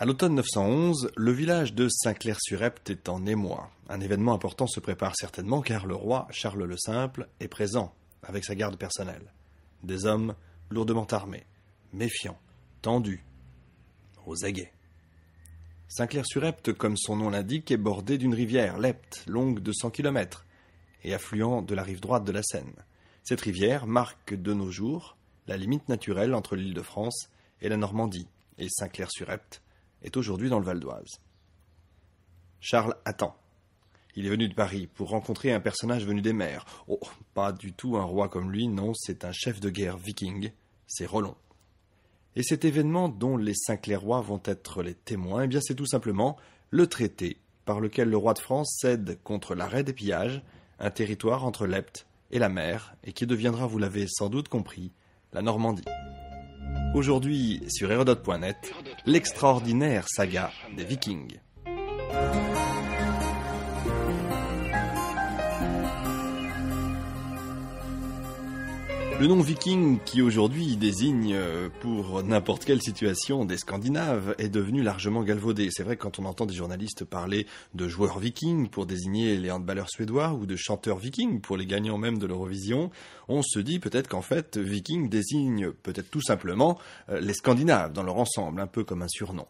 À l'automne 911, le village de Saint-Clair-sur-Epte est en émoi. Un événement important se prépare certainement car le roi, Charles le Simple, est présent, avec sa garde personnelle. Des hommes lourdement armés, méfiants, tendus, aux aguets. Saint-Clair-sur-Epte, comme son nom l'indique, est bordé d'une rivière, l'Epte, longue de 100 km, et affluent de la rive droite de la Seine. Cette rivière marque de nos jours la limite naturelle entre l'île de France et la Normandie, et Saint-Clair-sur-Epte est aujourd'hui dans le Val d'Oise. Charles attend. Il est venu de Paris pour rencontrer un personnage venu des mers. Oh, pas du tout un roi comme lui, non, c'est un chef de guerre viking, c'est Roland. Et cet événement dont les saint rois vont être les témoins, eh bien c'est tout simplement le traité par lequel le roi de France cède contre l'arrêt des pillages un territoire entre l'Epte et la mer, et qui deviendra, vous l'avez sans doute compris, la Normandie. Aujourd'hui, sur Herodot.net, l'extraordinaire saga des Vikings. Le nom viking qui aujourd'hui désigne euh, pour n'importe quelle situation des Scandinaves est devenu largement galvaudé. C'est vrai que quand on entend des journalistes parler de joueurs vikings pour désigner les handballeurs suédois ou de chanteurs vikings pour les gagnants même de l'Eurovision, on se dit peut-être qu'en fait viking désigne peut-être tout simplement euh, les Scandinaves dans leur ensemble, un peu comme un surnom.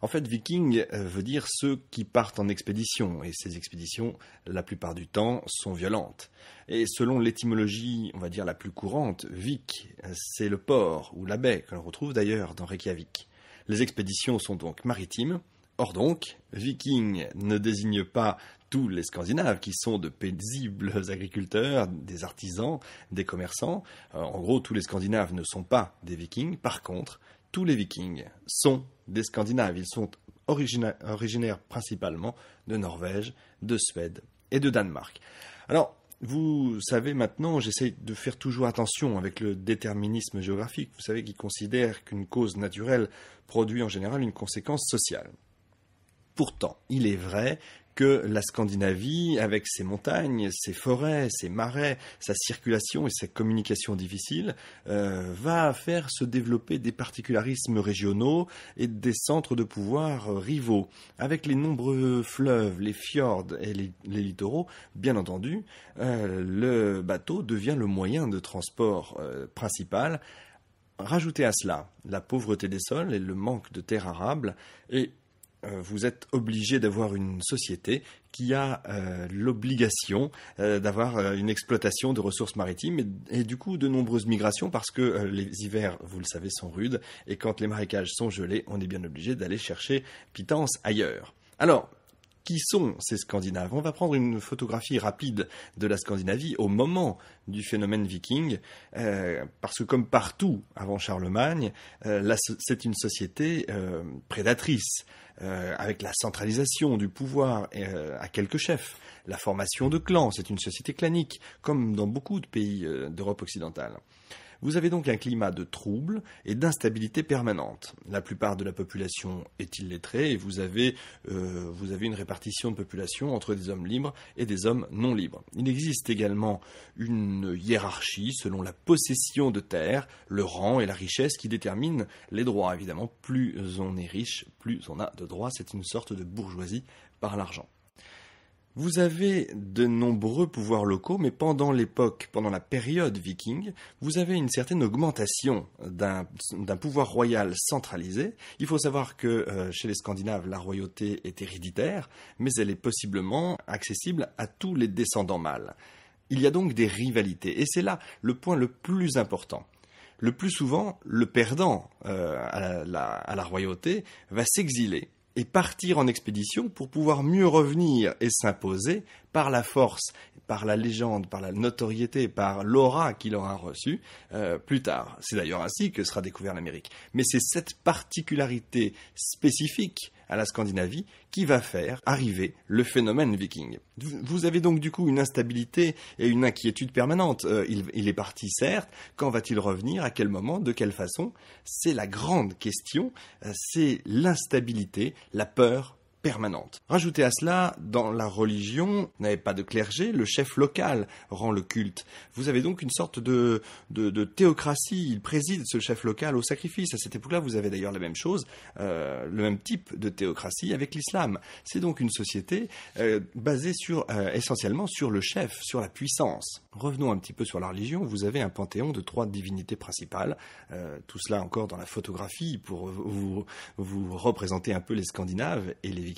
En fait, viking euh, veut dire ceux qui partent en expédition, et ces expéditions, la plupart du temps, sont violentes. Et selon l'étymologie, on va dire la plus courante, vik, euh, c'est le port ou la baie, que l'on retrouve d'ailleurs dans Reykjavik. Les expéditions sont donc maritimes. Or donc, viking ne désigne pas tous les Scandinaves qui sont de paisibles agriculteurs, des artisans, des commerçants. Euh, en gros, tous les Scandinaves ne sont pas des vikings. Par contre, tous les vikings sont des Scandinaves. Ils sont originaires principalement de Norvège, de Suède et de Danemark. Alors, vous savez maintenant, j'essaie de faire toujours attention avec le déterminisme géographique, vous savez, qu'ils considère qu'une cause naturelle produit en général une conséquence sociale. Pourtant, il est vrai que la Scandinavie, avec ses montagnes, ses forêts, ses marais, sa circulation et sa communication difficile, euh, va faire se développer des particularismes régionaux et des centres de pouvoir rivaux, avec les nombreux fleuves, les fjords et les, littoraux, bien entendu, euh, le bateau devient le moyen de transport euh, principal Rajoutez à cela la pauvreté des sols et le manque de terres arables, et euh, vous êtes obligé d'avoir une société qui a euh, l'obligation euh, d'avoir une exploitation de ressources maritimes et, et, du coup de nombreuses migrations parce que les hivers, vous le savez, sont rudes et quand les marécages sont gelés, on est bien obligé d'aller chercher pitance ailleurs. Alors, qui sont ces Scandinaves. On va prendre une photographie rapide de la Scandinavie au moment du phénomène viking, euh, parce que comme partout avant Charlemagne, euh, c'est une société euh, prédatrice, avec la centralisation du pouvoir à quelques chefs, la formation de clans, c'est une société clanique, comme dans beaucoup de pays d'Europe occidentale. Vous avez donc un climat de trouble et d'instabilité permanente. La plupart de la population est illettrée et vous avez, euh, vous avez une répartition de population entre des hommes libres et des hommes non libres. Il existe également une hiérarchie selon la possession de terres, le rang et la richesse qui déterminent les droits. Évidemment, plus on est riche, plus on a de droits. C'est une sorte de bourgeoisie par l'argent. Vous avez de nombreux pouvoirs locaux, mais pendant l'époque, pendant la période viking, vous avez une certaine augmentation d'un pouvoir royal centralisé. Il faut savoir que euh, chez les Scandinaves, la royauté est héréditaire, mais elle est possiblement accessible à tous les descendants mâles. Il y a donc des rivalités, et c'est là le point le plus important le plus souvent, le perdant euh, à, la, royauté va s'exiler et partir en expédition pour pouvoir mieux revenir et s'imposer par la force, par la légende, par la notoriété, par l'aura qu'il aura reçue euh, plus tard. C'est d'ailleurs ainsi que sera découvert l'Amérique. Mais c'est cette particularité spécifique à la Scandinavie qui va faire arriver le phénomène viking. Vous avez donc du coup une instabilité et une inquiétude permanente. Euh, il, est parti certes, quand va-t-il revenir, à quel moment, de quelle façon C'est la grande question, euh, c'est l'instabilité, la peur permanente. Rajoutez à cela, dans la religion, vous n'avez pas de clergé, le chef local rend le culte. Vous avez donc une sorte de, théocratie, il préside ce chef local au sacrifice. À cette époque-là, vous avez d'ailleurs la même chose, euh, le même type de théocratie avec l'islam. C'est donc une société euh, basée sur, euh, essentiellement sur le chef, sur la puissance. Revenons un petit peu sur la religion, vous avez un panthéon de trois divinités principales, tout cela encore dans la photographie pour vous, vous représenter un peu les Scandinaves et les Vikings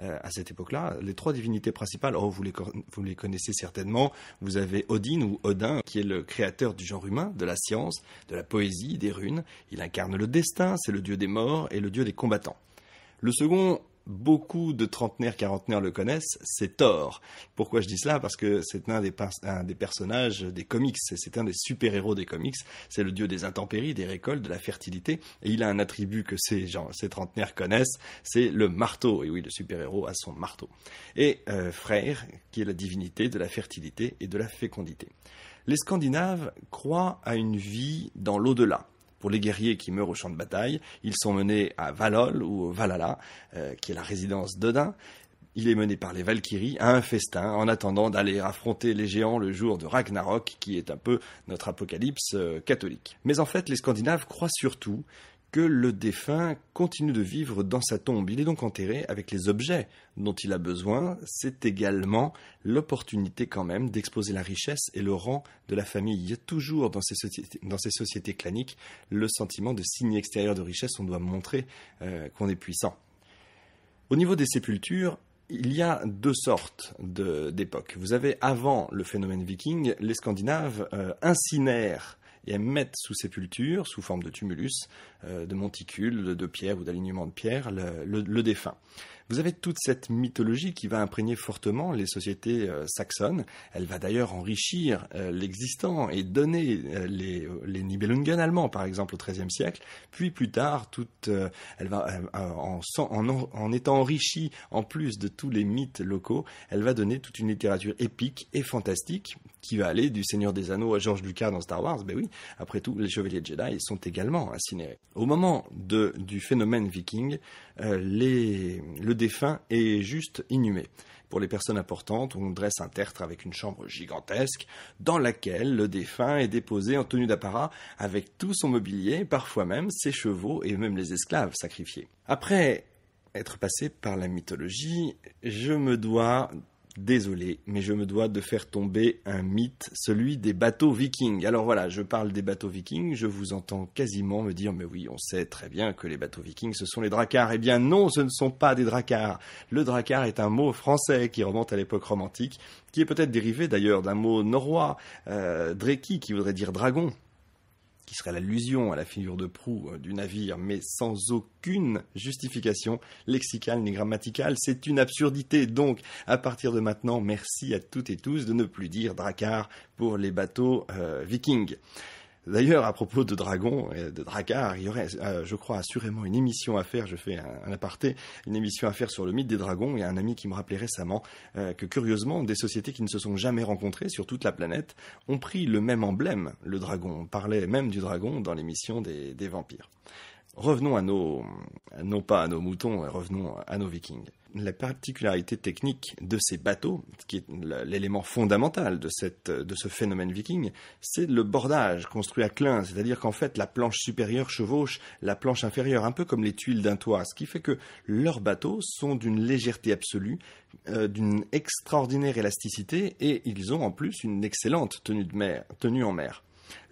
euh, à cette époque-là. Les trois divinités principales, oh, vous, les, vous les connaissez certainement. Vous avez Odin ou Odin, qui est le créateur du genre humain, de la science, de la poésie, des runes. Il incarne le destin, c'est le dieu des morts et le dieu des combattants. Le second, beaucoup de trentenaires, quarantenaires le connaissent, c'est Thor. Pourquoi je dis cela Parce que c'est un des, personnages des comics, c'est un des super-héros des comics, c'est le dieu des intempéries, des récoltes, de la fertilité, et il a un attribut que ces, gens, ces trentenaires connaissent, c'est le marteau. Et oui, le super-héros a son marteau. Et euh, Frère, qui est la divinité de la fertilité et de la fécondité. Les Scandinaves croient à une vie dans l'au-delà pour les guerriers qui meurent au champ de bataille. Ils sont menés à Valol ou Valhalla, euh, qui est la résidence d'Odin. Il est mené par les Valkyries à un festin en attendant d'aller affronter les géants le jour de Ragnarok, qui est un peu notre apocalypse euh, catholique. Mais en fait, les Scandinaves croient surtout que le défunt continue de vivre dans sa tombe. Il est donc enterré avec les objets dont il a besoin. C'est également l'opportunité quand même d'exposer la richesse et le rang de la famille. Il y a toujours dans ces, sociétés, dans ces sociétés claniques le sentiment de signe extérieur de richesse. On doit montrer euh, qu'on est puissant. Au niveau des sépultures, il y a deux sortes d'époques. Vous avez avant le phénomène viking, les Scandinaves euh, incinèrent et elles mettent sous sépulture, sous forme de tumulus, euh, de monticules, de, pierre pierres ou d'alignements de pierres, le, défunt. Vous avez toute cette mythologie qui va imprégner fortement les sociétés euh, saxonnes. Elle va d'ailleurs enrichir euh, l'existant et donner euh, les, Nibelungen allemands, par exemple, au XIIIe siècle. Puis plus tard, toute, elle va, en, étant enrichie en plus de tous les mythes locaux, elle va donner toute une littérature épique et fantastique qui va aller du Seigneur des Anneaux à George Lucas dans Star Wars. Ben oui, après tout, les Chevaliers Jedi sont également incinérés. Au moment de, du phénomène viking, les, le défunt est juste inhumé. Pour les personnes importantes, on dresse un tertre avec une chambre gigantesque dans laquelle le défunt est déposé en tenue d'apparat avec tout son mobilier, parfois même ses chevaux et même les esclaves sacrifiés. Après être passé par la mythologie, je me dois Désolé, mais je me dois de faire tomber un mythe, celui des bateaux vikings. Alors voilà, je parle des bateaux vikings, je vous entends quasiment me dire, mais oui, on sait très bien que les bateaux vikings, ce sont les dracars. Eh bien non, ce ne sont pas des dracars. Le drakkar est un mot français qui remonte à l'époque romantique, qui est peut-être dérivé d'ailleurs d'un mot norrois, euh, qui voudrait dire dragon. Ce serait l'allusion à la figure de proue euh, du navire, mais sans aucune justification lexicale ni grammaticale. C'est une absurdité. Donc, à partir de maintenant, merci à toutes et tous de ne plus dire dracar pour les bateaux euh, vikings. D'ailleurs, à propos de dragons et de Drakar, il y aurait, euh, je crois, assurément une émission à faire. Je fais un, aparté, une émission à faire sur le mythe des dragons. Il y a un ami qui me rappelait récemment euh, que, curieusement, des sociétés qui ne se sont jamais rencontrées sur toute la planète ont pris le même emblème, le dragon. On parlait même du dragon dans l'émission des vampires. Revenons à nos, non pas à nos moutons, revenons à nos vikings. La particularité technique de ces bateaux, qui est l'élément fondamental de, ce phénomène viking, c'est le bordage construit à clin, c'est-à-dire qu'en fait la planche supérieure chevauche la planche inférieure, un peu comme les tuiles d'un toit, ce qui fait que leurs bateaux sont d'une légèreté absolue, euh, d'une extraordinaire élasticité, et ils ont en plus une excellente tenue, de mer, tenue en mer.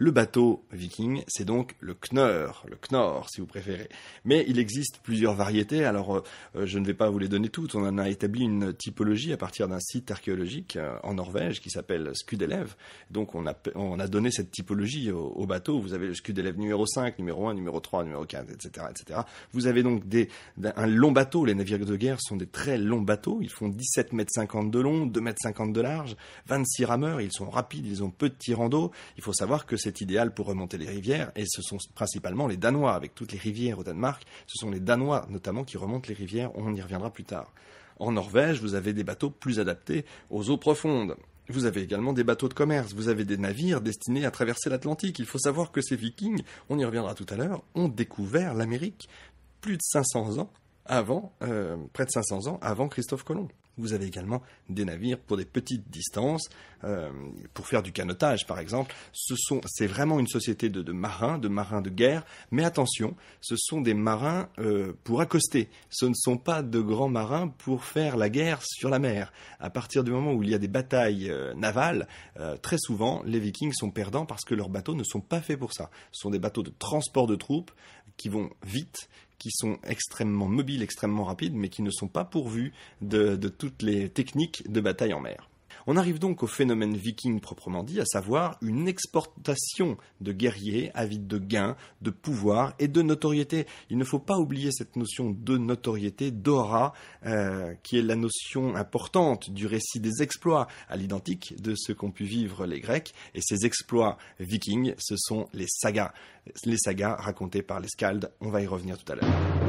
Le bateau viking, c'est donc le Knorr, le Knorr si vous préférez. Mais il existe plusieurs variétés, alors euh, euh, je ne vais pas vous les donner toutes, on en a établi une typologie à partir d'un site archéologique euh, en Norvège qui s'appelle Skudelev. Donc on a, donné cette typologie au, bateau, vous avez le Skudelev numéro 5, numéro 1, numéro 3, numéro 15, etc. etc. Vous avez donc des, un long bateau, les navires de guerre sont des très longs bateaux, ils font 17 mètres 50 de long, 2 mètres 50 de large, 26 rameurs, ils sont rapides, ils ont peu de tirant d'eau. Il faut savoir que c'est idéal pour remonter les rivières, et ce sont principalement les Danois, avec toutes les rivières au Danemark, ce sont les Danois notamment qui remontent les rivières, on y reviendra plus tard. En Norvège, vous avez des bateaux plus adaptés aux eaux profondes. Vous avez également des bateaux de commerce, vous avez des navires destinés à traverser l'Atlantique. Il faut savoir que ces vikings, on y reviendra tout à l'heure, ont découvert l'Amérique plus de 500 ans avant, euh, près de 500 ans avant Christophe Colomb. Vous avez également des navires pour des petites distances, euh, pour faire du canotage par exemple. Ce c'est vraiment une société de, marins, de marins de guerre. Mais attention, ce sont des marins euh, pour accoster. Ce ne sont pas de grands marins pour faire la guerre sur la mer. À partir du moment où il y a des batailles euh, navales, très souvent les Vikings sont perdants parce que leurs bateaux ne sont pas faits pour ça. Ce sont des bateaux de transport de troupes qui vont vite, qui sont extrêmement mobiles, extrêmement rapides, mais qui ne sont pas pourvus de, de toutes les techniques de bataille en mer. On arrive donc au phénomène viking proprement dit, à savoir une exportation de guerriers avides de gains, de pouvoir et de notoriété. Il ne faut pas oublier cette notion de notoriété, d'aura, euh, qui est la notion importante du récit des exploits, à l'identique de ce qu'ont pu vivre les Grecs. Et ces exploits vikings, ce sont les sagas. Les sagas racontées par les skalds, on va y revenir tout à l'heure.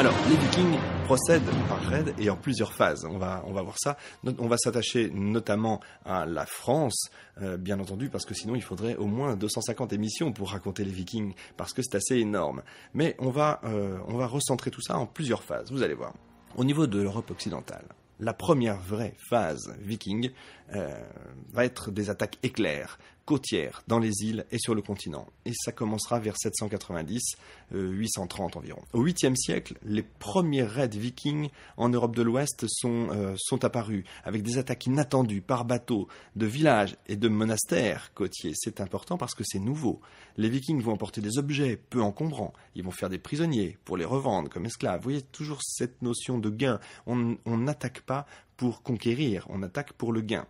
Alors, les Vikings procèdent par raid et en plusieurs phases. On va, voir ça. On va s'attacher notamment à la France, euh, bien entendu, parce que sinon il faudrait au moins 250 émissions pour raconter les Vikings, parce que c'est assez énorme. Mais on va, euh, on va recentrer tout ça en plusieurs phases, vous allez voir. Au niveau de l'Europe occidentale, la première vraie phase viking euh, va être des attaques éclairs, côtières, dans les îles et sur le continent. Et ça commencera vers 790, 830 euh, environ. Au 8e siècle, les premiers raids vikings en Europe de l'Ouest sont, apparus, euh, sont apparus avec des attaques inattendues par bateau de villages et de monastères côtiers. C'est important parce que c'est nouveau. Les vikings vont emporter des objets peu encombrants, ils vont faire des prisonniers pour les revendre comme esclaves. Vous voyez toujours cette notion de gain. On n'attaque pas pour conquérir, on attaque pour le gain.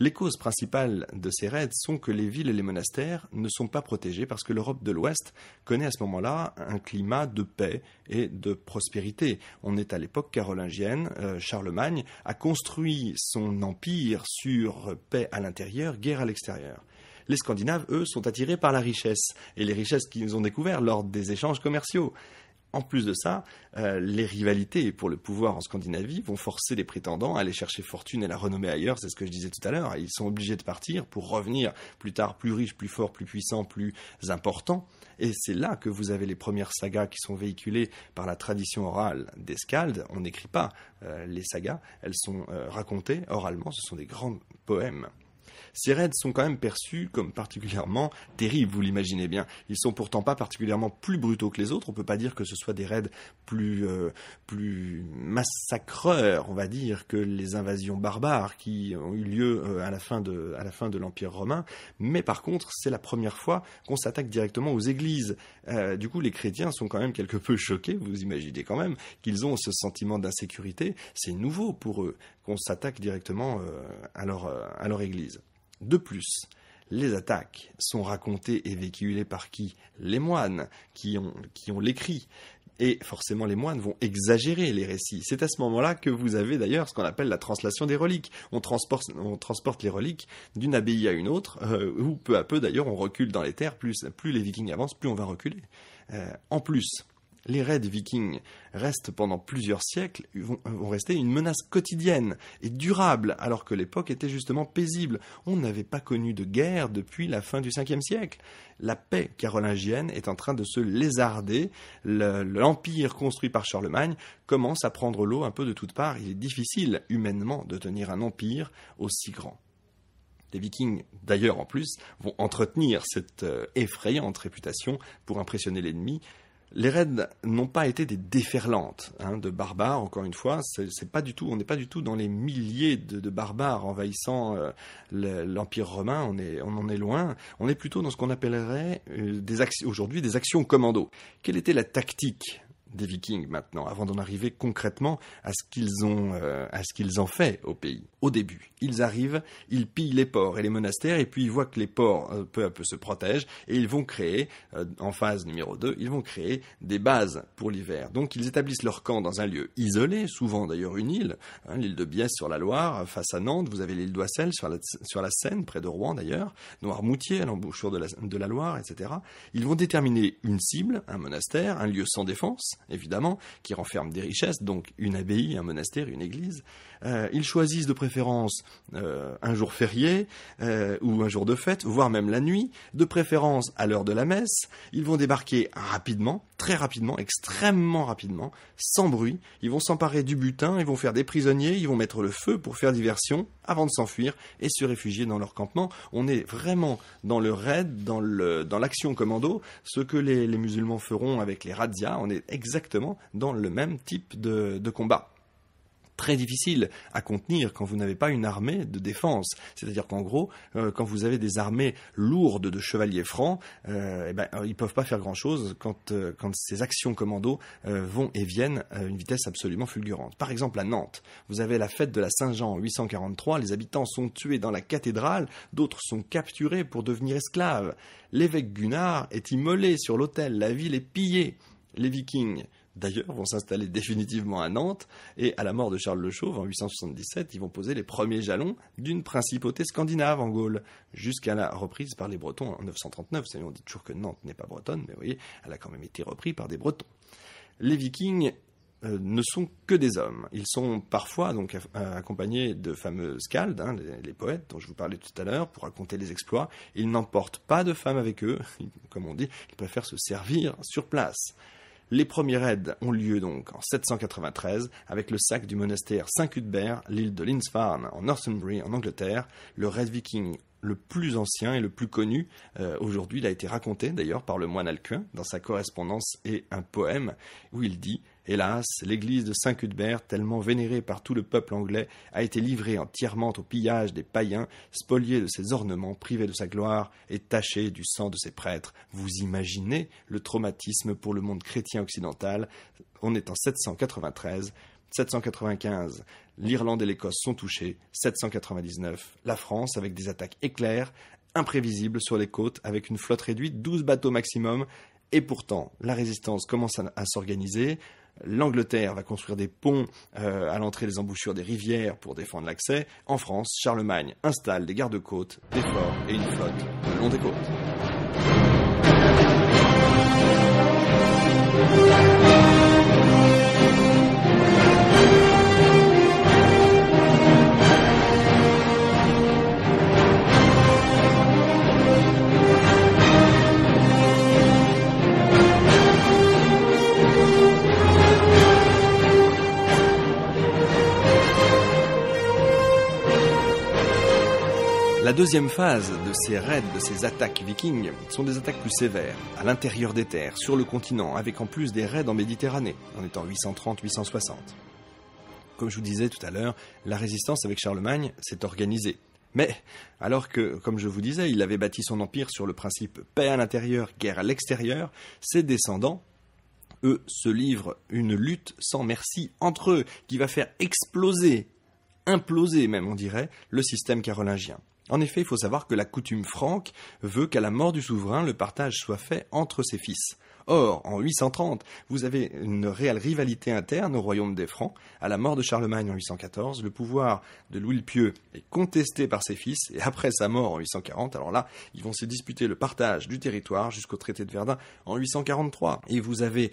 Les causes principales de ces raids sont que les villes et les monastères ne sont pas protégés parce que l'Europe de l'Ouest connaît à ce moment-là un climat de paix et de prospérité. On est à l'époque carolingienne, euh, Charlemagne a construit son empire sur paix à l'intérieur, guerre à l'extérieur les Scandinaves, eux, sont attirés par la richesse et les richesses qu'ils ont découvertes lors des échanges commerciaux. En plus de ça, euh, les rivalités pour le pouvoir en Scandinavie vont forcer les prétendants à aller chercher fortune et la renommée ailleurs, c'est ce que je disais tout à l'heure. Ils sont obligés de partir pour revenir plus tard plus riches, plus forts, plus puissants, plus importants. Et c'est là que vous avez les premières sagas qui sont véhiculées par la tradition orale des On n'écrit pas euh, les sagas, elles sont euh, racontées oralement, ce sont des grands poèmes. Ces raids sont quand même perçus comme particulièrement terribles, vous l'imaginez bien. Ils ne sont pourtant pas particulièrement plus brutaux que les autres. On ne peut pas dire que ce soit des raids euh, plus, massacreurs, on va dire, que les invasions barbares qui ont eu lieu euh, à la fin de, à la fin de l'Empire romain. Mais par contre, c'est la première fois qu'on s'attaque directement aux églises. Euh, du coup, les chrétiens sont quand même quelque peu choqués, vous imaginez quand même, qu'ils ont ce sentiment d'insécurité. C'est nouveau pour eux qu'on s'attaque directement à leur église. De plus, les attaques sont racontées et véhiculées par qui Les moines, qui ont, l'écrit. Et forcément, les moines vont exagérer les récits. C'est à ce moment-là que vous avez d'ailleurs ce qu'on appelle la translation des reliques. On transporte, les reliques d'une abbaye à une autre, euh, où peu à peu d'ailleurs on recule dans les terres. Plus, les vikings avancent, plus on va reculer. Euh, en plus, les raids vikings restent pendant plusieurs siècles, euh, vont, rester une menace quotidienne et durable, alors que l'époque était justement paisible. On n'avait pas connu de guerre depuis la fin du 5e siècle. La paix carolingienne est en train de se lézarder. L'empire construit par Charlemagne commence à prendre l'eau un peu de toutes parts. Il est difficile, humainement, de tenir un empire aussi grand. Les Vikings, d'ailleurs en plus, vont entretenir cette euh, effrayante réputation pour impressionner l'ennemi les raids n'ont pas été des déferlantes hein, de barbares, encore une fois. C'est pas du tout, on n'est pas du tout dans les milliers de, barbares envahissant euh, l'Empire romain. On, en est loin. On est plutôt dans ce qu'on appellerait euh, aujourd'hui des actions commando. Quelle était la tactique des Vikings maintenant, avant d'en arriver concrètement à ce qu'ils ont, euh, à ce qu'ils ont fait au pays. Au début, ils arrivent, ils pillent les ports et les monastères, et puis ils voient que les ports euh, peu à peu se protègent, et ils vont créer, euh, en phase numéro 2, ils vont créer des bases pour l'hiver. Donc ils établissent leur camp dans un lieu isolé, souvent d'ailleurs une île, hein, l'île de Biesse sur la Loire, face à Nantes, vous avez l'île d'Oissel sur la, Seine, près de Rouen d'ailleurs, Noirmoutier à l'embouchure de la, de la Loire, etc. Ils vont déterminer une cible, un monastère, un lieu sans défense, évidemment, qui renferment des richesses, donc une abbaye, un monastère, une église. Euh, ils choisissent de préférence euh, un jour férié euh, ou un jour de fête, voire même la nuit, de préférence à l'heure de la messe. Ils vont débarquer rapidement, très rapidement, extrêmement rapidement, sans bruit. Ils vont s'emparer du butin, ils vont faire des prisonniers, ils vont mettre le feu pour faire diversion, avant de s'enfuir et se réfugier dans leur campement. On est vraiment dans le raid, dans l'action commando, ce que les, musulmans feront avec les razzias, on est exactement dans le même type de combat très difficile à contenir quand vous n'avez pas une armée de défense. C'est-à-dire qu'en gros, euh, quand vous avez des armées lourdes de chevaliers francs, euh, eh ben, euh, ils ne peuvent pas faire grand-chose quand, ces actions commando vont et viennent à une vitesse absolument fulgurante. Par exemple, à Nantes, vous avez la fête de la Saint-Jean en 843, les habitants sont tués dans la cathédrale, d'autres sont capturés pour devenir esclaves. L'évêque Gunnar est immolé sur l'autel, la ville est pillée. Les vikings, d'ailleurs, vont s'installer définitivement à Nantes, et à la mort de Charles le Chauve en 877, ils vont poser les premiers jalons d'une principauté scandinave en Gaule, jusqu'à la reprise par les Bretons en 939. Vous savez, on dit toujours que Nantes n'est pas bretonne, mais vous voyez, elle a quand même été reprise par des Bretons. Les Vikings euh, ne sont que des hommes. Ils sont parfois donc euh, accompagnés de fameux scalds, hein, les, poètes dont je vous parlais tout à l'heure, pour raconter les exploits. Ils n'emportent pas de femmes avec eux, comme on dit, ils préfèrent se servir sur place. Les premiers raids ont lieu donc en 793 avec le sac du monastère Saint-Cuthbert, l'île de Linsfarne en Northumbrie en Angleterre. Le raid viking le plus ancien et le plus connu. Euh, aujourd'hui, il a été raconté d'ailleurs par le moine Alcuin dans sa correspondance et un poème où il dit Hélas, l'église de Saint-Cuthbert, tellement vénérée par tout le peuple anglais, a été livrée entièrement au pillage des païens, spoliée de ses ornements, privée de sa gloire et tachée du sang de ses prêtres. Vous imaginez le traumatisme pour le monde chrétien occidental. On est en 793. 795, l'Irlande et l'Écosse sont touchées. 799, la France, avec des attaques éclairs, imprévisibles sur les côtes, avec une flotte réduite, 12 bateaux maximum. Et pourtant, la résistance commence à s'organiser. L'Angleterre va construire des ponts euh, à l'entrée des embouchures des rivières pour défendre l'accès. En France, Charlemagne installe des gardes-côtes, des forts et une flotte le long des côtes. La deuxième phase de ces raids, de ces attaques vikings, sont des attaques plus sévères, à l'intérieur des terres, sur le continent, avec en plus des raids en Méditerranée, en étant 830-860. Comme je vous disais tout à l'heure, la résistance avec Charlemagne s'est organisée. Mais, alors que, comme je vous disais, il avait bâti son empire sur le principe paix à l'intérieur, guerre à l'extérieur, ses descendants, eux, se livrent une lutte sans merci entre eux, qui va faire exploser imploser même, on dirait, le système carolingien. En effet, il faut savoir que la coutume franque veut qu'à la mort du souverain, le partage soit fait entre ses fils. Or, en 830, vous avez une réelle rivalité interne au royaume des Francs. À la mort de Charlemagne en 814, le pouvoir de Louis le Pieux est contesté par ses fils, et après sa mort en 840, alors là, ils vont se disputer le partage du territoire jusqu'au traité de Verdun en 843. Et vous avez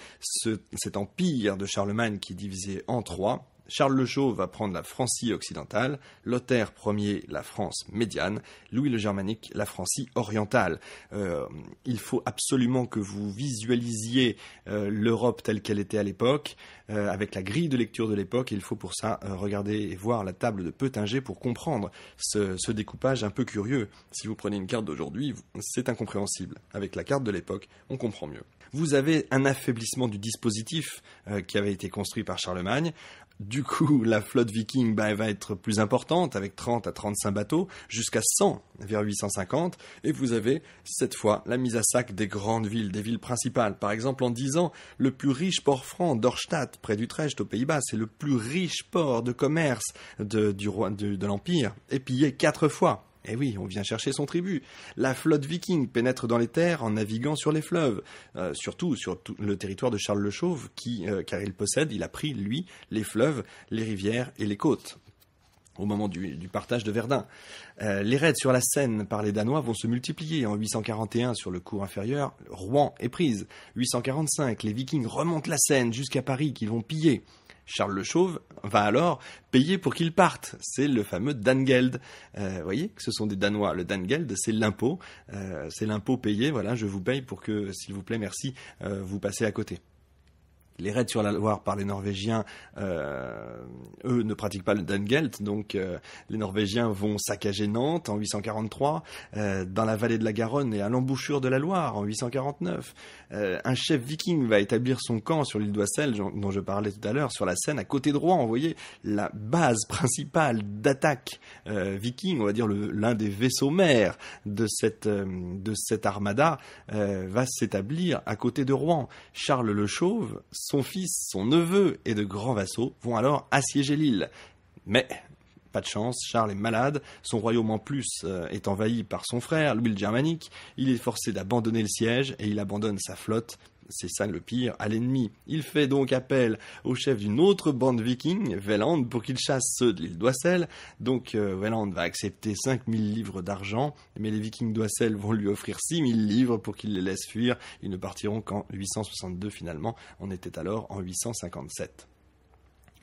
cet empire de Charlemagne qui est divisé en trois, Charles le Chauve va prendre la Francie occidentale, Lothaire Ier la France médiane, Louis le Germanique la Francie orientale. Euh, il faut absolument que vous visualisiez euh, l'Europe telle qu'elle était à l'époque, euh, avec la grille de lecture de l'époque. Il faut pour ça regarder et voir la table de Peutinger pour comprendre ce découpage un peu curieux. Si vous prenez une carte d'aujourd'hui, c'est incompréhensible. Avec la carte de l'époque, on comprend mieux. Vous avez un affaiblissement du dispositif qui avait été construit par Charlemagne. Du coup, la flotte viking bah, va être plus importante, avec 30 à 35 bateaux, jusqu'à 100 vers 850, et vous avez cette fois la mise à sac des grandes villes, des villes principales. Par exemple, en 10 ans, le plus riche port franc d'Orstadt, près d'Utrecht, aux Pays-Bas, c'est le plus riche port de commerce de, du de l'Empire, est pillé quatre fois. Eh oui, on vient chercher son tribut. La flotte viking pénètre dans les terres en naviguant sur les fleuves, euh, surtout sur le territoire de Charles le Chauve, qui, euh, car il possède, il a pris, lui, les fleuves, les rivières et les côtes au moment du, partage de Verdun. Euh, les raids sur la Seine par les Danois vont se multiplier. En 841, sur le cours inférieur, Rouen est prise. 845, les Vikings remontent la Seine jusqu'à Paris qu'ils vont piller. Charles le Chauve va alors payer pour qu'il parte. C'est le fameux Dangeld. Euh, vous voyez que ce sont des Danois. Le Dangeld, c'est l'impôt. Euh, c'est l'impôt payé. Voilà, je vous paye pour que, s'il vous plaît, merci, euh, vous passez à côté. Les raids sur la Loire par les Norvégiens, euh, eux, ne pratiquent pas le Dungelt, donc euh, les Norvégiens vont saccager Nantes en 843, euh, dans la vallée de la Garonne et à l'embouchure de la Loire en 849. un chef viking va établir son camp sur l'île d'Oissel, dont je parlais tout à l'heure, sur la Seine, à côté de Rouen. Vous voyez, la base principale d'attaque viking, on va dire l'un des vaisseaux mères de cette armada, va s'établir à côté de Rouen. Charles le Chauve son fils, son neveu et de grands vassaux vont alors assiéger l'île. Mais pas de chance, Charles est malade, son royaume en plus euh, est envahi par son frère, Louis le Germanique, il est forcé d'abandonner le siège et il abandonne sa flotte c'est ça le pire, à l'ennemi. Il fait donc appel au chef d'une autre bande viking, Veland, pour qu'il chasse ceux de l'île d'Oissel. Donc euh, Veland va accepter 5000 livres d'argent, mais les vikings d'Oissel vont lui offrir 6000 livres pour qu'il les laisse fuir. Ils ne partiront qu'en 862 finalement, on était alors en 857.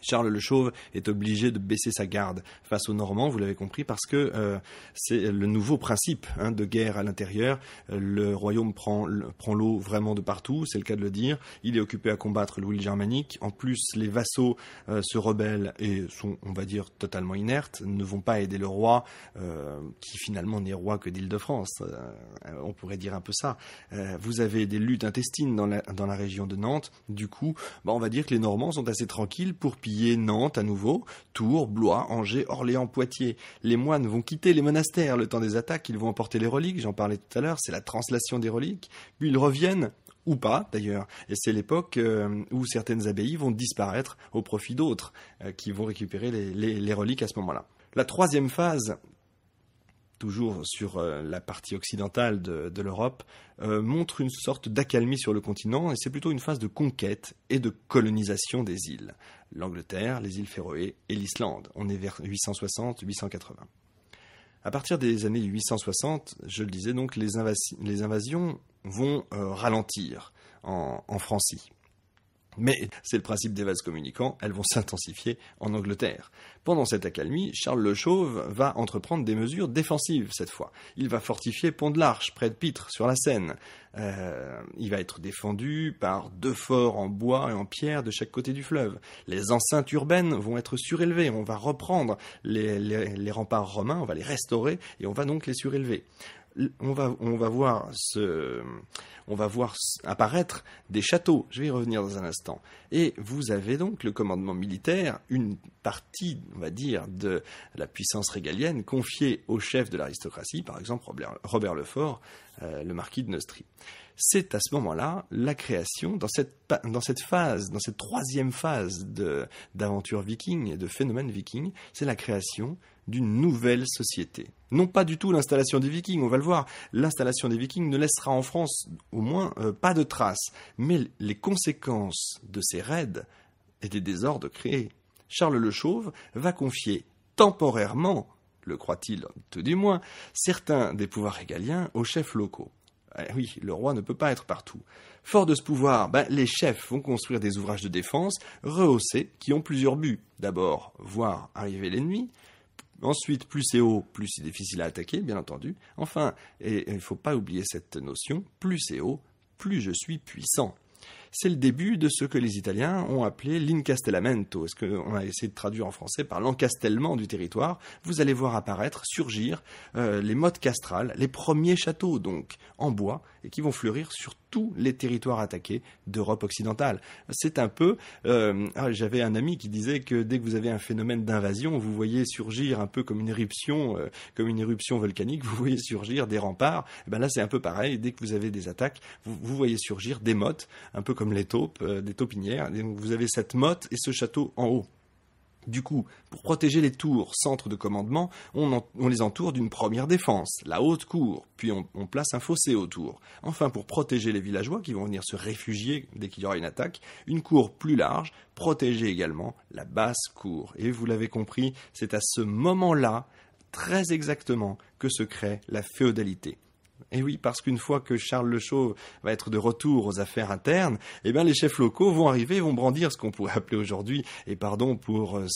Charles le Chauve est obligé de baisser sa garde face aux Normands, vous l'avez compris, parce que euh, c'est le nouveau principe hein, de guerre à l'intérieur. Euh, le royaume prend, prend l'eau vraiment de partout, c'est le cas de le dire. Il est occupé à combattre le germanique. En plus, les vassaux euh, se rebellent et sont, on va dire, totalement inertes, ne vont pas aider le roi, qui finalement n'est roi que d'Île-de-France. on pourrait dire un peu ça. vous avez des luttes intestines dans la, région de Nantes. Du coup, bah, on va dire que les Normands sont assez tranquilles pour piller Nantes à nouveau, Tours, Blois, Angers, Orléans, Poitiers. Les moines vont quitter les monastères le temps des attaques, ils vont emporter les reliques, j'en parlais tout à l'heure, c'est la translation des reliques, puis ils reviennent ou pas d'ailleurs. Et c'est l'époque euh, où certaines abbayes vont disparaître au profit d'autres euh, qui vont récupérer les reliques à ce moment-là. La troisième phase toujours sur euh, la partie occidentale de, l'Europe, euh, montre une sorte d'accalmie sur le continent et c'est plutôt une phase de conquête et de colonisation des îles. L'Angleterre, les îles Féroé et l'Islande. On est vers 860-880. À partir des années 860, je le disais donc, les, invasions vont euh, ralentir en, en Francie. Mais c'est le principe des vases communicants, elles vont s'intensifier en Angleterre. Pendant cette accalmie, Charles le Chauve va entreprendre des mesures défensives cette fois. Il va fortifier Pont de l'Arche, près de Pitre, sur la Seine. Euh, il va être défendu par deux forts en bois et en pierre de chaque côté du fleuve. Les enceintes urbaines vont être surélevées, on va reprendre les, les remparts romains, on va les restaurer et on va donc les surélever on va, va voir ce, on va voir apparaître des châteaux. Je vais y revenir dans un instant. Et vous avez donc le commandement militaire, une partie, on va dire, de la puissance régalienne confiée au chef de l'aristocratie, par exemple Robert, Lefort, euh, le marquis de Neustrie c'est à ce moment-là la création, dans cette, phase, dans cette troisième phase d'aventure viking et de phénomène viking, c'est la création d'une nouvelle société. Non pas du tout l'installation des vikings, on va le voir, l'installation des vikings ne laissera en France au moins euh, pas de traces, mais les conséquences de ces raids et des désordres créés. Charles le Chauve va confier temporairement, le croit-il tout du moins, certains des pouvoirs régaliens aux chefs locaux. Ah oui, le roi ne peut pas être partout. Fort de ce pouvoir, ben, les chefs vont construire des ouvrages de défense rehaussés qui ont plusieurs buts. D'abord, voir arriver l'ennemi. Ensuite, plus c'est haut, plus c'est difficile à attaquer, bien entendu. Enfin, et il ne faut pas oublier cette notion, plus c'est haut, plus je suis puissant c'est le début de ce que les Italiens ont appelé l'incastellamento, ce qu'on a essayé de traduire en français par l'encastellement du territoire. Vous allez voir apparaître, surgir, euh, les mottes castrales, les premiers châteaux donc, en bois, et qui vont fleurir sur tous les territoires attaqués d'Europe occidentale. C'est un peu, euh, ah, j'avais un ami qui disait que dès que vous avez un phénomène d'invasion, vous voyez surgir un peu comme une éruption, euh, comme une éruption volcanique, vous voyez surgir des remparts. Eh ben là, c'est un peu pareil. Dès que vous avez des attaques, vous, voyez surgir des mottes, un peu comme les taupes, euh, des taupinières. donc vous avez cette motte et ce château en haut. Du coup, pour protéger les tours, centres de commandement, on, les entoure d'une première défense, la haute cour, puis on, on, place un fossé autour. Enfin, pour protéger les villageois qui vont venir se réfugier dès qu'il y aura une attaque, une cour plus large, protéger également la basse cour. Et vous l'avez compris, c'est à ce moment-là, très exactement, que se crée la féodalité. Et oui, parce qu'une fois que Charles le Chauve va être de retour aux affaires internes, eh bien les chefs locaux vont arriver, vont brandir ce qu'on pourrait appeler aujourd'hui, et pardon pour euh,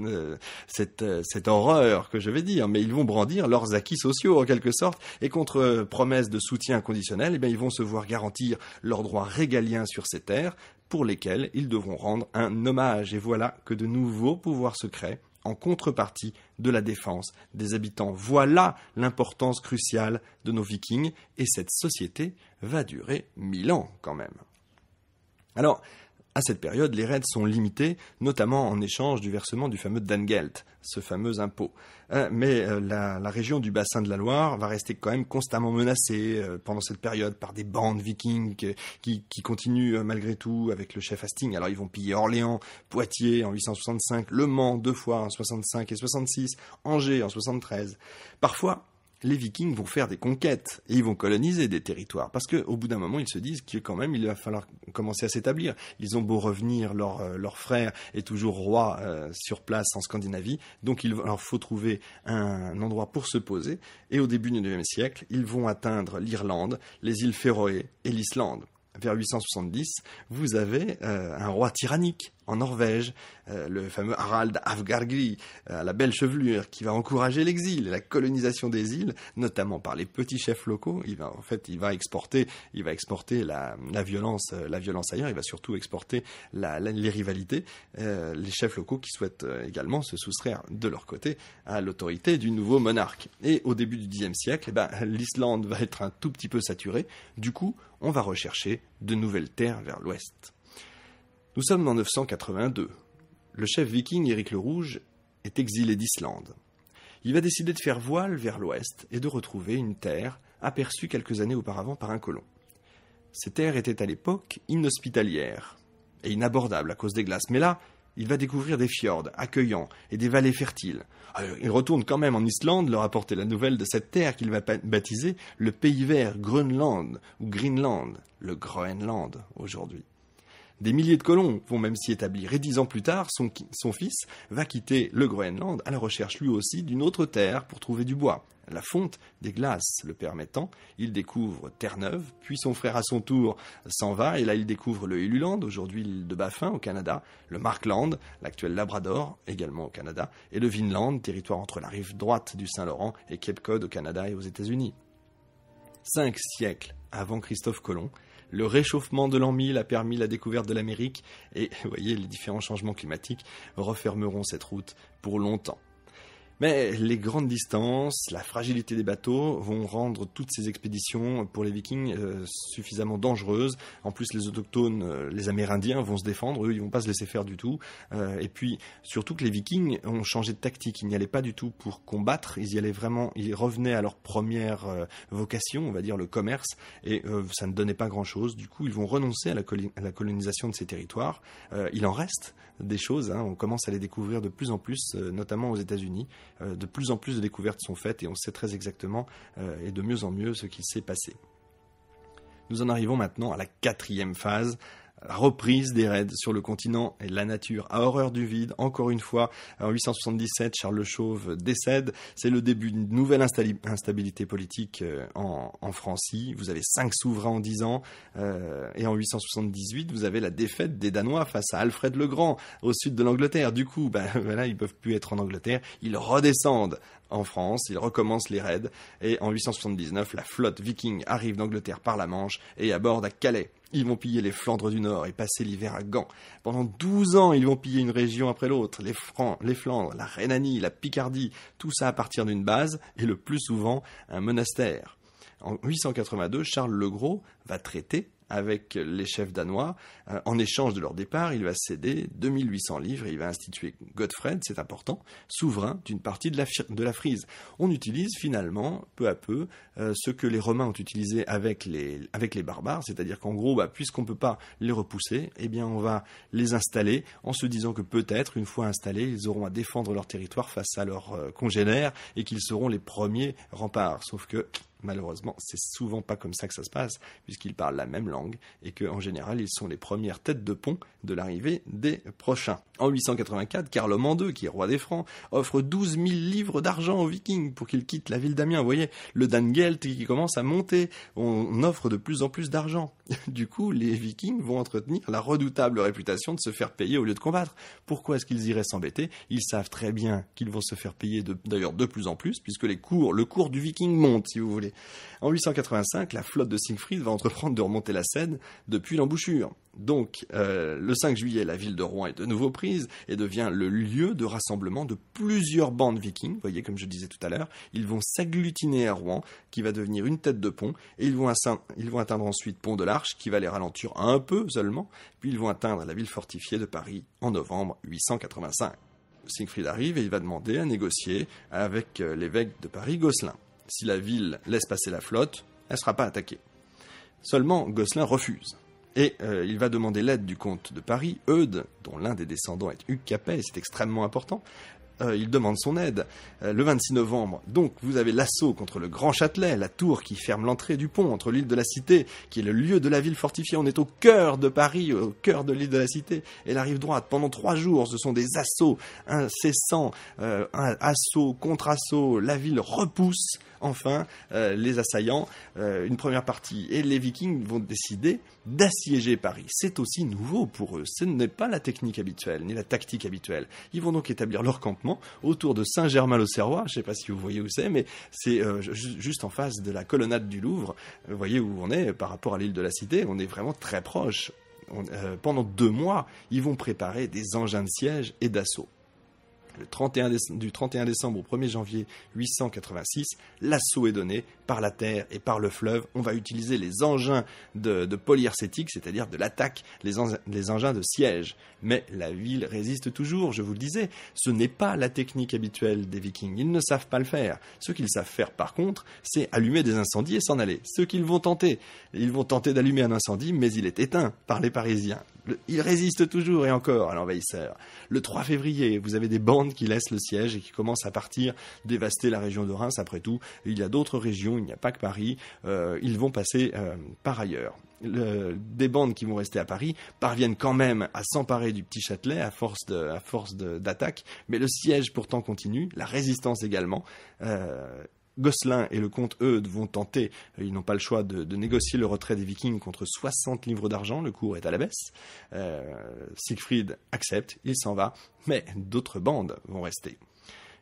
euh, cette, cette, euh, cette, horreur que je vais dire, mais ils vont brandir leurs acquis sociaux en quelque sorte, et contre promesse de soutien conditionnel, eh bien ils vont se voir garantir leurs droits régaliens sur ces terres, pour lesquelles ils devront rendre un hommage. Et voilà que de nouveaux pouvoirs créent en contrepartie de la défense des habitants. Voilà l'importance cruciale de nos vikings, et cette société va durer mille ans quand même. Alors, à cette période, les raids sont limités, notamment en échange du versement du fameux Dangelt, ce fameux impôt. Euh, mais euh, la, région du bassin de la Loire va rester quand même constamment menacée euh, pendant cette période par des bandes vikings qui, continuent malgré tout avec le chef Hastings. Alors ils vont piller Orléans, Poitiers en 865, Le Mans deux fois en 65 et 66, Angers en 73. Parfois, les Vikings vont faire des conquêtes et ils vont coloniser des territoires parce qu'au bout d'un moment ils se disent que quand même il va falloir commencer à s'établir. Ils ont beau revenir, leur, euh, frère est toujours roi euh, sur place en Scandinavie, donc il leur faut trouver un endroit pour se poser et au début du 9 siècle ils vont atteindre l'Irlande, les îles Féroé et l'Islande vers 870, vous avez euh, un roi tyrannique en Norvège, euh, le fameux Harald Afgargri, euh, la belle chevelure, qui va encourager l'exil et la colonisation des îles, notamment par les petits chefs locaux. Il va, en fait, il va exporter, il va exporter la, violence, euh, la violence ailleurs. Il va surtout exporter les rivalités, les chefs locaux qui souhaitent également se soustraire de leur côté à l'autorité du nouveau monarque. Et au début du Xe siècle, eh ben, l'Islande va être un tout petit peu saturée. Du coup, on va rechercher de nouvelles terres vers l'ouest. Nous sommes en 982. Le chef viking Éric le Rouge est exilé d'Islande. Il va décider de faire voile vers l'ouest et de retrouver une terre aperçue quelques années auparavant par un colon. Ces terres étaient à l'époque inhospitalières et inabordables à cause des glaces, mais là, il va découvrir des fjords accueillants et des vallées fertiles. il retourne quand même en Islande leur apporter la nouvelle de cette terre qu'il va baptiser le pays vert Groenland ou Greenland, le Groenland aujourd'hui. Des milliers de colons vont même s'y établir et dix ans plus tard, son, fils va quitter le Groenland à la recherche lui aussi d'une autre terre pour trouver du bois. La fonte des glaces le permettant, il découvre Terre-Neuve, puis son frère à son tour s'en va, et là il découvre le helluland aujourd'hui l'île de Baffin au Canada, le Markland, l'actuel Labrador, également au Canada, et le Vinland, territoire entre la rive droite du Saint-Laurent et Cape Cod au Canada et aux États-Unis. Cinq siècles avant Christophe Colomb, le réchauffement de l'an 1000 a permis la découverte de l'Amérique et, vous voyez, les différents changements climatiques refermeront cette route pour longtemps. Mais les grandes distances, la fragilité des bateaux vont rendre toutes ces expéditions pour les Vikings euh, suffisamment dangereuses. En plus, les autochtones, euh, les Amérindiens vont se défendre, eux, ils vont pas se laisser faire du tout. Euh, et puis, surtout que les Vikings ont changé de tactique. Ils n'y allaient pas du tout pour combattre, ils y allaient vraiment, ils revenaient à leur première vocation, on va dire le commerce, et ça ne donnait pas grand-chose. Du coup, ils vont renoncer à la colonisation de ces territoires. il en reste des choses. Hein. On commence à les découvrir de plus en plus, euh, notamment aux États-Unis. Euh, de plus en plus de découvertes sont faites et on sait très exactement euh, et de mieux en mieux ce qu'il s'est passé. Nous en arrivons maintenant à la quatrième phase, la reprise des raids sur le continent et la nature à horreur du vide. Encore une fois, en 877, Charles le Chauve décède. C'est le début d'une nouvelle instabilité politique euh, en, en, Francie. Vous avez cinq souverains en dix ans. Euh, et en 878, vous avez la défaite des Danois face à Alfred le Grand au sud de l'Angleterre. Du coup, ben, voilà, ils peuvent plus être en Angleterre. Ils redescendent en France, ils recommencent les raids, et en 879, la flotte viking arrive d'Angleterre par la Manche et aborde à Calais. Ils vont piller les Flandres du Nord et passer l'hiver à Gand. Pendant 12 ans, ils vont piller une région après l'autre, les Francs, les Flandres, la Rhénanie, la Picardie, tout ça à partir d'une base, et le plus souvent, un monastère. En 882, Charles le Gros va traiter avec les chefs danois. Euh, en échange de leur départ, il va céder 2800 livres et il va instituer Godfred, c'est important, souverain d'une partie de la, Frise. On utilise finalement, peu à peu, euh, ce que les Romains ont utilisé avec les, barbares, c'est-à-dire qu'en gros, bah, puisqu'on ne peut pas les repousser, eh bien on va les installer en se disant que peut-être, une fois installés, ils auront à défendre leur territoire face à leurs euh, congénères et qu'ils seront les premiers remparts. Sauf que malheureusement, c'est souvent pas comme ça que ça se passe, puisqu'ils parlent la même langue et qu'en général, ils sont les premières têtes de pont de l'arrivée des prochains. En 884, Carloman II, qui est roi des Francs, offre 12 000 livres d'argent aux Vikings pour qu'ils quittent la ville d'Amiens. Vous voyez, le Dangelt qui commence à monter, on offre de plus en plus d'argent. du coup, les Vikings vont entretenir la redoutable réputation de se faire payer au lieu de combattre. Pourquoi est-ce qu'ils iraient s'embêter Ils savent très bien qu'ils vont se faire payer d'ailleurs de, plus en plus, puisque les cours, le cours du Viking monte, si vous voulez. En 885, la flotte de Siegfried va entreprendre de remonter la Seine depuis l'embouchure. Donc, euh, le 5 juillet, la ville de Rouen est de nouveau prise et devient le lieu de rassemblement de plusieurs bandes vikings. Vous voyez, comme je disais tout à l'heure, ils vont s'agglutiner à Rouen, qui va devenir une tête de pont, et ils vont, ils vont atteindre ensuite Pont de l'Arche, qui va les ralentir un peu seulement, puis ils vont atteindre la ville fortifiée de Paris en novembre 885. Siegfried arrive et il va demander à négocier avec euh, l'évêque de Paris, Gosselin. Si la ville laisse passer la flotte, elle ne sera pas attaquée. Seulement, Gosselin refuse. Et euh, il va demander l'aide du comte de Paris, Eudes, dont l'un des descendants est Hugues Capet, c'est extrêmement important. Euh, il demande son aide. Euh, le 26 novembre, donc, vous avez l'assaut contre le Grand Châtelet, la tour qui ferme l'entrée du pont entre l'île de la Cité, qui est le lieu de la ville fortifiée. On est au cœur de Paris, au cœur de l'île de la Cité, et la rive droite. Pendant trois jours, ce sont des assauts incessants, assaut, contre-assaut. La ville repousse enfin euh, les assaillants, euh, une première partie. Et les Vikings vont décider d'assiéger Paris. C'est aussi nouveau pour eux. Ce n'est pas la technique habituelle, ni la tactique habituelle. Ils vont donc établir leur campement autour de Saint-Germain-l'Auxerrois. Je ne sais pas si vous voyez où c'est, mais c'est euh, juste en face de la colonnade du Louvre. Vous voyez où on est par rapport à l'île de la Cité. On est vraiment très proche. pendant deux mois, ils vont préparer des engins de siège et d'assaut le 31 du 31 décembre au 1er janvier 886, l'assaut est donné par la terre et par le fleuve. On va utiliser les engins de, polyarcétique, c'est-à-dire de l'attaque, les, engins de siège. Mais la ville résiste toujours, je vous le disais. Ce n'est pas la technique habituelle des vikings. Ils ne savent pas le faire. Ce qu'ils savent faire, par contre, c'est allumer des incendies et s'en aller. Ce qu'ils vont tenter. Ils vont tenter d'allumer un incendie, mais il est éteint par les Parisiens. ils résistent toujours et encore à l'envahisseur. Le 3 février, vous avez des bandes qui laisse le siège et qui commence à partir dévaster la région de Reims. Après tout, il y a d'autres régions, il n'y a pas que Paris. Euh, ils vont passer euh, par ailleurs. des bandes qui vont rester à Paris parviennent quand même à s'emparer du petit Châtelet à force de, à force d'attaque, mais le siège pourtant continue, la résistance également, euh, Gosselin et le comte Eudes vont tenter, ils n'ont pas le choix, de, négocier le retrait des Vikings contre 60 livres d'argent. Le cours est à la baisse. Euh, Siegfried accepte, il s'en va, mais d'autres bandes vont rester.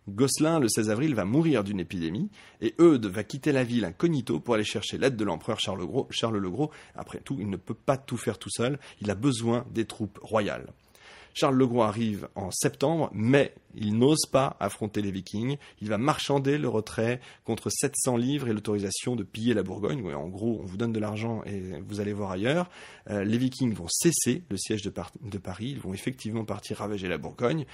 Gosselin, le 16 avril, va mourir d'une épidémie et Eudes va quitter la ville incognito pour aller chercher l'aide de l'empereur Charles le Gros. Après tout, il ne peut pas tout faire tout seul, il a besoin des troupes royales. Charles le Gros arrive en septembre, mais il n'ose pas affronter les Vikings. Il va marchander le retrait contre 700 livres et l'autorisation de piller la Bourgogne. en gros, on vous donne de l'argent et vous allez voir ailleurs. Euh, les Vikings vont cesser le siège de, Paris. Ils vont effectivement partir ravager la Bourgogne.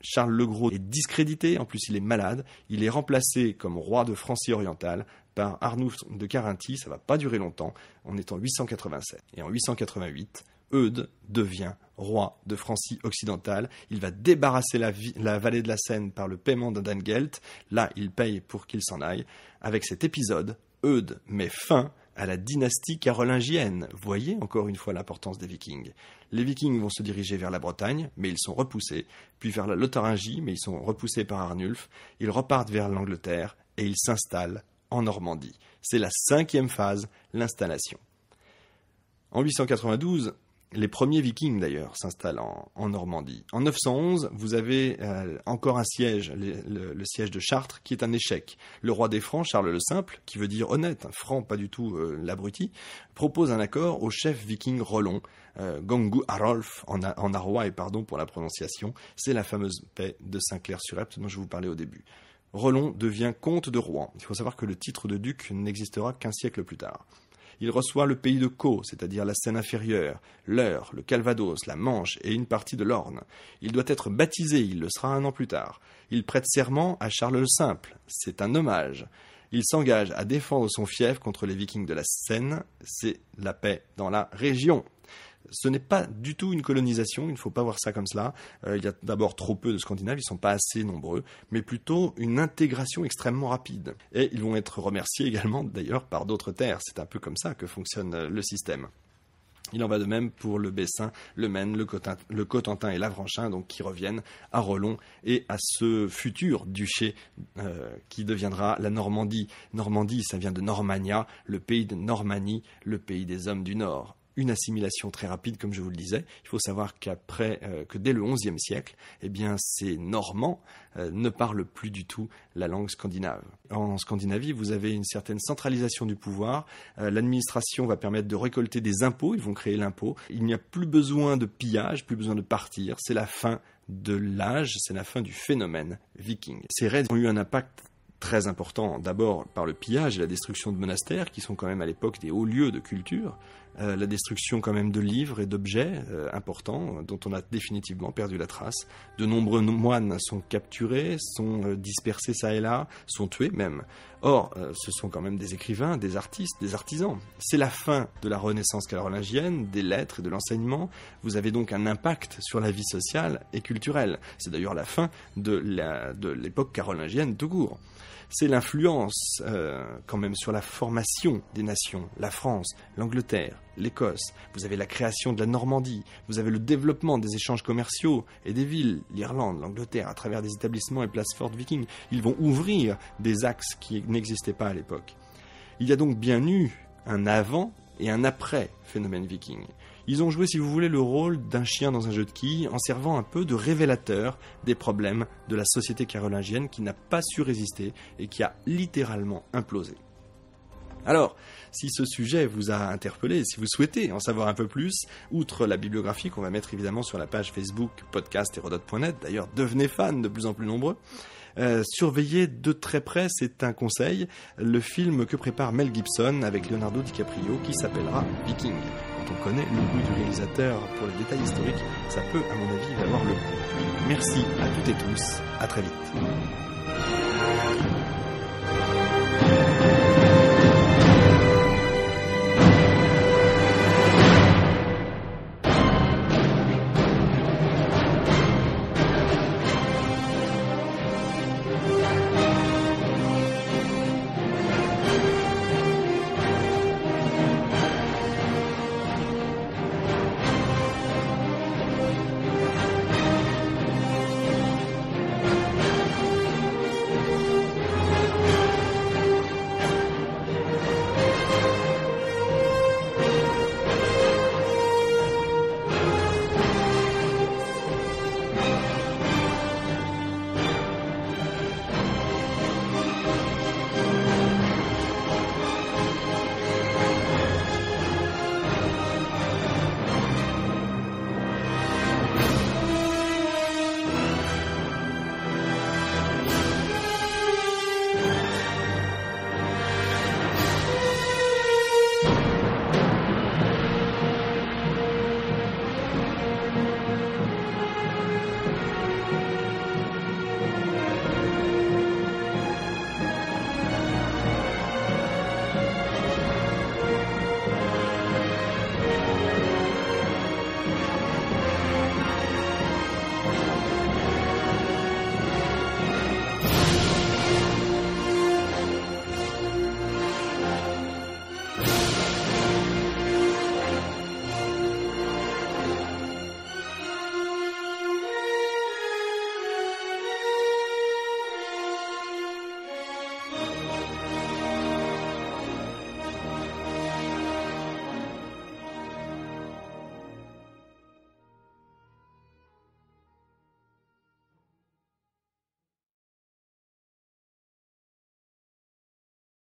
Charles le Gros est discrédité, en plus il est malade, il est remplacé comme roi de Francie orientale par Arnouf de Carinthie, ça va pas durer longtemps, on est en 887. Et en 888, Eudes devient roi de Francie occidentale. Il va débarrasser la, vallée de la Seine par le paiement d'un dangelt. Là, il paye pour qu'il s'en aille. Avec cet épisode, Eudes met fin à la dynastie carolingienne. Voyez encore une fois l'importance des Vikings. Les Vikings vont se diriger vers la Bretagne, mais ils sont repoussés, puis vers la Lotharingie, mais ils sont repoussés par Arnulf. Ils repartent vers l'Angleterre et ils s'installent en Normandie. C'est la cinquième phase, l'installation. En 892, les premiers vikings d'ailleurs s'installent en, Normandie. En 911, vous avez euh, encore un siège, le, siège de Chartres, qui est un échec. Le roi des Francs, Charles le Simple, qui veut dire honnête, franc, pas du tout euh, l'abruti, propose un accord au chef viking Rollon, euh, Gangu Arolf, en, en et pardon pour la prononciation, c'est la fameuse paix de Saint-Clair-sur-Epte dont je vous parlais au début. Rollon devient comte de Rouen. Il faut savoir que le titre de duc n'existera qu'un siècle plus tard il reçoit le pays de Caux, c'est-à-dire la Seine inférieure, l'Eure, le Calvados, la Manche et une partie de l'Orne. Il doit être baptisé, il le sera un an plus tard. Il prête serment à Charles le Simple, c'est un hommage. Il s'engage à défendre son fief contre les vikings de la Seine, c'est la paix dans la région ce n'est pas du tout une colonisation, il ne faut pas voir ça comme cela. Euh, il y a d'abord trop peu de Scandinaves, ils ne sont pas assez nombreux, mais plutôt une intégration extrêmement rapide. Et ils vont être remerciés également d'ailleurs par d'autres terres. C'est un peu comme ça que fonctionne euh, le système. Il en va de même pour le Bessin, le Maine, le, Cotentin et l'Avranchin, donc qui reviennent à Rollon et à ce futur duché euh, qui deviendra la Normandie. Normandie, ça vient de Normania, le pays de Normanie, le pays des hommes du Nord une assimilation très rapide, comme je vous le disais. Il faut savoir qu'après, euh, que dès le XIe siècle, eh bien, ces Normands euh, ne parlent plus du tout la langue scandinave. En Scandinavie, vous avez une certaine centralisation du pouvoir. Euh, l'administration va permettre de récolter des impôts. Ils vont créer l'impôt. Il n'y a plus besoin de pillage, plus besoin de partir. C'est la fin de l'âge, c'est la fin du phénomène viking. Ces raids ont eu un impact très important, d'abord par le pillage et la destruction de monastères, qui sont quand même à l'époque des hauts lieux de culture, euh, la destruction quand même de livres et d'objets euh, importants euh, dont on a définitivement perdu la trace. De nombreux moines sont capturés, sont dispersés ça et là, sont tués même. Or, ce sont quand même des écrivains, des artistes, des artisans. C'est la fin de la Renaissance carolingienne, des lettres et de l'enseignement. Vous avez donc un impact sur la vie sociale et culturelle. C'est d'ailleurs la fin de l'époque carolingienne tout court c'est l'influence euh, quand même sur la formation des nations, la France, l'Angleterre, l'Écosse, vous avez la création de la Normandie, vous avez le développement des échanges commerciaux et des villes, l'Irlande, l'Angleterre, à travers des établissements et places fortes vikings, ils vont ouvrir des axes qui n'existaient pas à l'époque. Il y a donc bien eu un avant et un après phénomène viking. Ils ont joué, si vous voulez, le rôle d'un chien dans un jeu de quilles en servant un peu de révélateur des problèmes de la société carolingienne qui n'a pas su résister et qui a littéralement implosé. Alors, si ce sujet vous a interpellé, si vous souhaitez en savoir un peu plus, outre la bibliographie qu'on va mettre évidemment sur la page Facebook podcast d'ailleurs devenez fan de plus en plus nombreux, euh, surveiller de très près, c'est un conseil, le film que prépare Mel Gibson avec Leonardo DiCaprio qui s'appellera Viking. Quand on connaît le goût du réalisateur pour les détails historiques, ça peut, à mon avis, valoir le coup. Merci à toutes et tous, à très vite.